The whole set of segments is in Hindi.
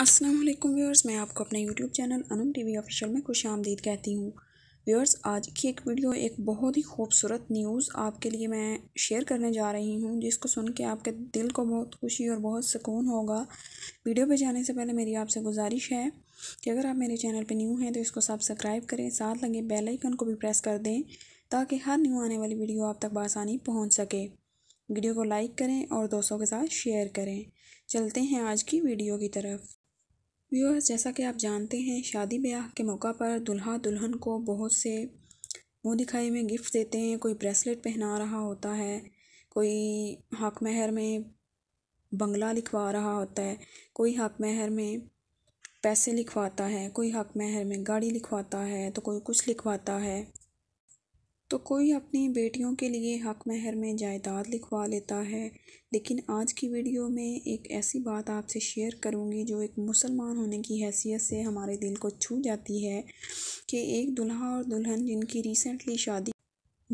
असलम व्यूअर्स मैं आपको अपने YouTube channel Anam TV official में खुश आमदीद कहती हूँ व्यूअर्स आज की एक वीडियो एक बहुत ही खूबसूरत न्यूज़ आपके लिए मैं शेयर करने जा रही हूँ जिसको सुन के आपके दिल को बहुत खुशी और बहुत सुकून होगा वीडियो पे जाने से पहले मेरी आपसे गुजारिश है कि अगर आप मेरे चैनल पे न्यू हैं तो इसको सब्सक्राइब करें साथ लगे बेल आइकन को भी प्रेस कर दें ताकि हर न्यू आने वाली वीडियो आप तक बसानी पहुँच सके वीडियो को लाइक करें और दोस्तों के साथ शेयर करें चलते हैं आज की वीडियो की तरफ व्यूअर्स जैसा कि आप जानते हैं शादी ब्याह के मौका पर दुल्हा दुल्हन को बहुत से मुँह दिखाई में गिफ्ट देते हैं कोई ब्रेसलेट पहना रहा होता है कोई हाक महर में बंगला लिखवा रहा होता है कोई हाक महर में पैसे लिखवाता है कोई हाक महर में गाड़ी लिखवाता है तो कोई कुछ लिखवाता है तो कोई अपनी बेटियों के लिए हक महर में जायदाद लिखवा लेता है लेकिन आज की वीडियो में एक ऐसी बात आपसे शेयर करूंगी जो एक मुसलमान होने की हैसियत से हमारे दिल को छू जाती है कि एक दुल्हा और दुल्हन जिनकी रिसेंटली शादी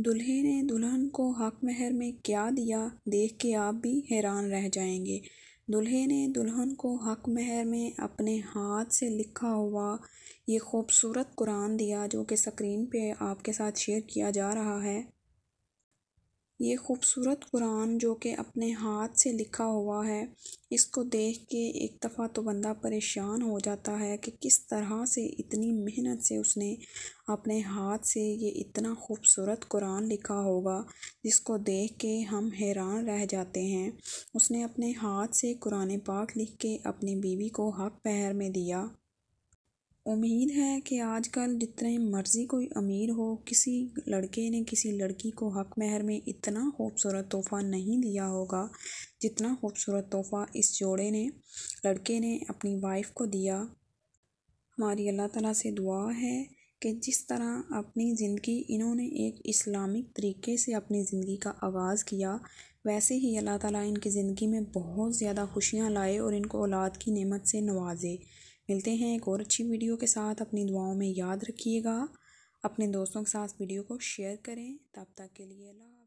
दुल्हे ने दुल्हन को हक महर में क्या दिया देख के आप भी हैरान रह जाएंगे दुल्हे ने दुल्हन को हक महर में अपने हाथ से लिखा हुआ ये खूबसूरत कुरान दिया जो कि स्क्रीन पे आपके साथ शेयर किया जा रहा है। ये खूबसूरत कुरान जो कि अपने हाथ से लिखा हुआ है इसको देख के एक दफ़ा तो बंदा परेशान हो जाता है कि किस तरह से इतनी मेहनत से उसने अपने हाथ से ये इतना खूबसूरत कुरान लिखा होगा जिसको देख के हम हैरान रह जाते हैं उसने अपने हाथ से कुरान पाक लिख के अपनी बीवी को हक पहर में दिया उम्मीद है कि आजकल जितने मर्ज़ी कोई अमीर हो किसी लड़के ने किसी लड़की को हक महर में इतना खूबसूरत तोहफ़ा नहीं दिया होगा जितना खूबसूरत तोहफ़ा इस जोड़े ने लड़के ने अपनी वाइफ को दिया हमारी अल्लाह ताला से दुआ है कि जिस तरह अपनी ज़िंदगी इन्होंने एक इस्लामिक तरीके से अपनी ज़िंदगी का आगाज़ किया वैसे ही अल्लाह ताला इनकी ज़िंदगी में बहुत ज़्यादा खुशियाँ लाए और इनको औलाद की नेमत से नवाजे मिलते हैं एक और अच्छी वीडियो के साथ अपनी दुआओं में याद रखिएगा अपने दोस्तों के साथ वीडियो को शेयर करें तब तक के लिए अल्लाह